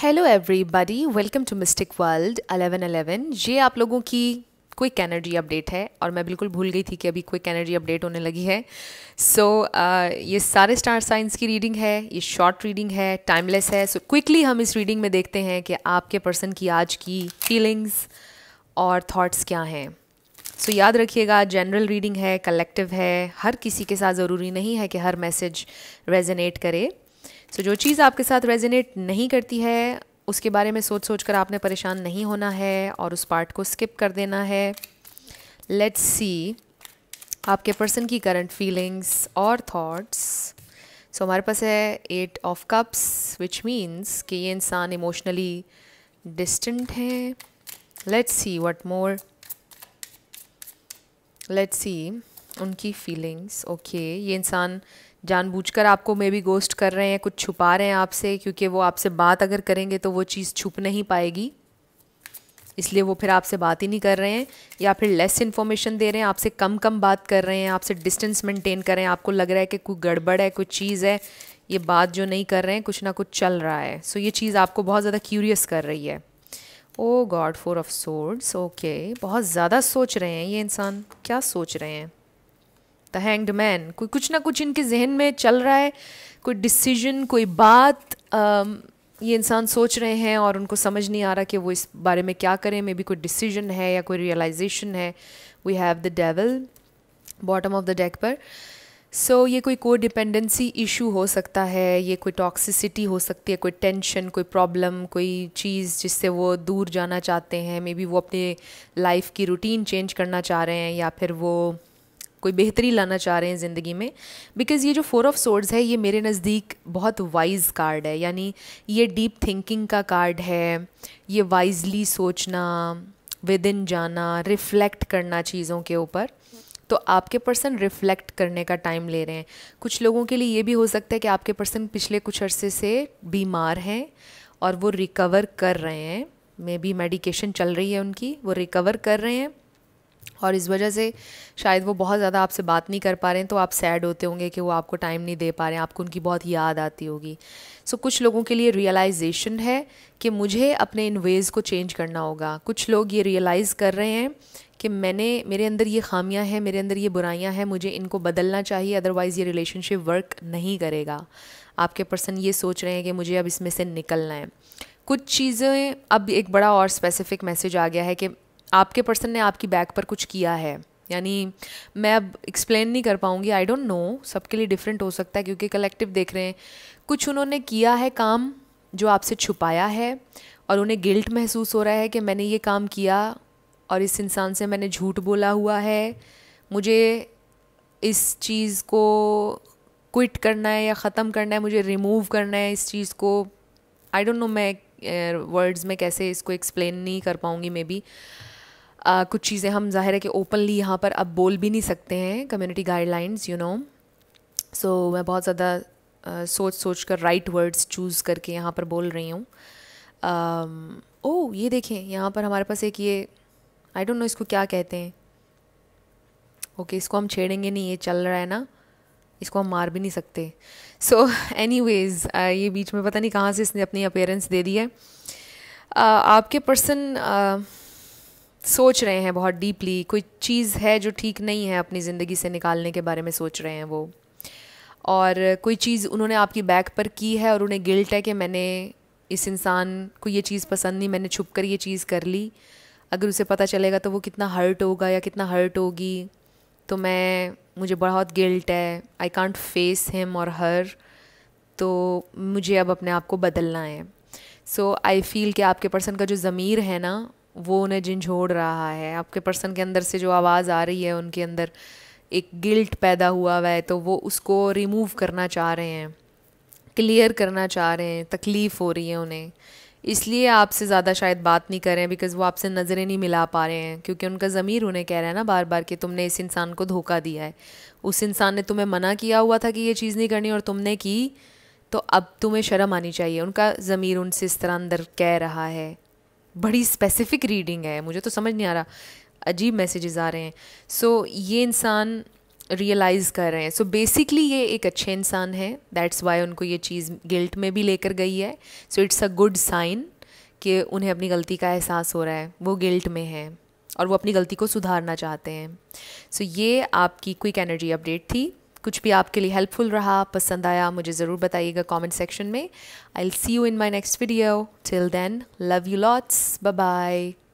Hello everybody welcome to mystic world 1111 ये आप लोगों की क्विक एनर्जी अपडेट है और मैं बिल्कुल भूल गई थी कि अभी क्विक एनर्जी अपडेट होने लगी है सो so, uh, ये सारे स्टार साइंस की रीडिंग है ये शॉर्ट रीडिंग है टाइमलेस है सो so, क्विकली हम इस रीडिंग में देखते हैं कि आपके पर्सन की आज की फीलिंग्स और थॉट्स क्या हैं सो so, याद रखिएगा जनरल रीडिंग है कलेक्टिव है हर किसी के साथ ज़रूरी नहीं है कि हर मैसेज रेजनेट करे सो so, जो चीज़ आपके साथ रेजिनेट नहीं करती है उसके बारे में सोच सोच कर आपने परेशान नहीं होना है और उस पार्ट को स्किप कर देना है लेट्स सी आपके पर्सन की करंट फीलिंग्स और थॉट्स सो हमारे पास है eight of cups which means कि ये इंसान इमोशनली डिस्टेंट है let's see what more let's see उनकी फीलिंग्स ओके okay. ये इंसान जानबूझकर आपको मे बी गोस्ट कर रहे हैं कुछ छुपा रहे हैं आपसे क्योंकि वो आपसे बात अगर करेंगे तो वो चीज़ छुप नहीं पाएगी इसलिए वो फिर आपसे बात ही नहीं कर रहे हैं या फिर लेस इन्फॉर्मेशन दे रहे हैं आपसे कम कम बात कर रहे हैं आपसे डिस्टेंस मेंटेन कर रहे हैं आपको लग रहा है कि कोई गड़बड़ है कोई चीज़ है ये बात जो नहीं कर रहे हैं कुछ ना कुछ चल रहा है सो so, ये चीज़ आपको बहुत ज़्यादा क्यूरियस कर रही है oh God four of swords okay बहुत ज़्यादा सोच रहे हैं ये इंसान क्या सोच रहे हैं द हैंग्ड मैन कोई कुछ ना कुछ इनके जहन में चल रहा है कोई डिसीजन कोई बात um, ये इंसान सोच रहे हैं और उनको समझ नहीं आ रहा कि वो इस बारे में क्या करें मे बी कोई डिसीजन है या कोई रियलाइजेशन है we have the devil bottom of the deck पर सो so, ये कोई को डिपेंडेंसी इशू हो सकता है ये कोई टॉक्सिसिटी हो सकती है कोई टेंशन कोई प्रॉब्लम कोई चीज़ जिससे वो दूर जाना चाहते हैं मे बी वो अपने लाइफ की रूटीन चेंज करना चाह रहे हैं या फिर वो कोई बेहतरी लाना चाह रहे हैं ज़िंदगी में बिकॉज़ ये जो फोर ऑफ सोर्ड्स है ये मेरे नज़दीक बहुत वाइज कार्ड है यानी ये डीप थिंकिंग का कार्ड है ये वाइजली सोचना विद इन जाना रिफ़्लेक्ट करना चीज़ों के ऊपर तो आपके पर्सन रिफ़्लेक्ट करने का टाइम ले रहे हैं कुछ लोगों के लिए ये भी हो सकता है कि आपके पर्सन पिछले कुछ अरसे से बीमार हैं और वो रिकवर कर रहे हैं मे बी मेडिकेशन चल रही है उनकी वो रिकवर कर रहे हैं और इस वजह से शायद वो बहुत ज़्यादा आपसे बात नहीं कर पा रहे हैं तो आप सैड होते होंगे कि वो आपको टाइम नहीं दे पा रहे हैं आपको उनकी बहुत याद आती होगी सो so, कुछ लोगों के लिए रियलाइजेशन है कि मुझे अपने इन वेज़ को चेंज करना होगा कुछ लोग ये रियलाइज़ कर रहे हैं कि मैंने मेरे अंदर ये खामियां हैं मेरे अंदर ये बुराइयां हैं मुझे इनको बदलना चाहिए अदरवाइज़ ये रिलेशनशिप वर्क नहीं करेगा आपके पर्सन ये सोच रहे हैं कि मुझे अब इसमें से निकलना है कुछ चीज़ें अब एक बड़ा और स्पेसिफिक मैसेज आ गया है कि आपके पर्सन ने आपकी बैक पर कुछ किया है यानी मैं अब एक्सप्लेन नहीं कर पाऊँगी आई डोंट नो सबके लिए डिफरेंट हो सकता है क्योंकि कलेक्टिव देख रहे हैं कुछ उन्होंने किया है काम जो आपसे छुपाया है और उन्हें गिल्ट महसूस हो रहा है कि मैंने ये काम किया और इस इंसान से मैंने झूठ बोला हुआ है मुझे इस चीज़ को क्विट करना है या ख़त्म करना है मुझे रिमूव करना है इस चीज़ को आई डोंट नो मैं वर्ड्स में कैसे इसको एक्सप्लेन नहीं कर पाऊँगी मे बी आ, कुछ चीज़ें हम जाहिर है कि ओपनली यहाँ पर अब बोल भी नहीं सकते हैं community guidelines you know so मैं बहुत ज़्यादा सोच सोच कर राइट वर्ड्स चूज़ करके यहाँ पर बोल रही हूँ ओ ये देखें यहाँ पर हमारे पास एक ये आई डोंट नो इसको क्या कहते हैं ओके okay, इसको हम छेड़ेंगे नहीं ये चल रहा है ना इसको हम मार भी नहीं सकते सो एनी वेज़ ये बीच में पता नहीं कहाँ से इसने अपनी अपेयरेंस दे दी है uh, आपके पर्सन सोच रहे हैं बहुत डीपली कोई चीज़ है जो ठीक नहीं है अपनी ज़िंदगी से निकालने के बारे में सोच रहे हैं वो और कोई चीज़ उन्होंने आपकी बैक पर की है और उन्हें गिल्ट है कि मैंने इस इंसान को ये चीज़ पसंद नहीं मैंने छुप कर ये चीज़ कर ली अगर उसे पता चलेगा तो वो कितना हर्ट होगा या कितना हर्ट होगी तो मैं मुझे बहुत गिल्ट है आई कॉन्ट फेस हिम और हर तो मुझे अब अपने आप को बदलना है सो आई फील कि आपके पर्सन का जो ज़मीर है ना वो उन्हें झिझोड़ रहा है आपके पर्सन के अंदर से जो आवाज़ आ रही है उनके अंदर एक गिल्ट पैदा हुआ हुआ है तो वो उसको रिमूव करना चाह रहे हैं क्लियर करना चाह रहे हैं तकलीफ़ हो रही है उन्हें इसलिए आपसे ज़्यादा शायद बात नहीं कर रहे हैं बिकॉज़ वो आपसे नज़रें नहीं मिला पा रहे हैं क्योंकि उनका ज़मीर उन्हें कह रहा है ना बार बार कि तुमने इस इंसान को धोखा दिया है उस इंसान ने तुम्हें मना किया हुआ था कि ये चीज़ नहीं करनी और तुमने की तो अब तुम्हें शर्म आनी चाहिए उनका ज़मीर उनसे इस तरह अंदर कह रहा है बड़ी स्पेसिफिक रीडिंग है मुझे तो समझ नहीं आ रहा अजीब मैसेजेस आ रहे हैं सो so, ये इंसान रियलाइज़ कर रहे हैं सो so बेसिकली ये एक अच्छे इंसान है दैट्स वाई उनको ये चीज़ गिल्ट में भी लेकर गई है so it's a good sign कि उन्हें अपनी गलती का एहसास हो रहा है वो गिल्ट में है और वो अपनी गलती को सुधारना चाहते हैं सो so ये आपकी क्विक एनर्जी अपडेट थी कुछ भी आपके लिए हेल्पफुल रहा पसंद आया मुझे ज़रूर बताइएगा कमेंट सेक्शन में I will see you in my next video till then love you lots bye bye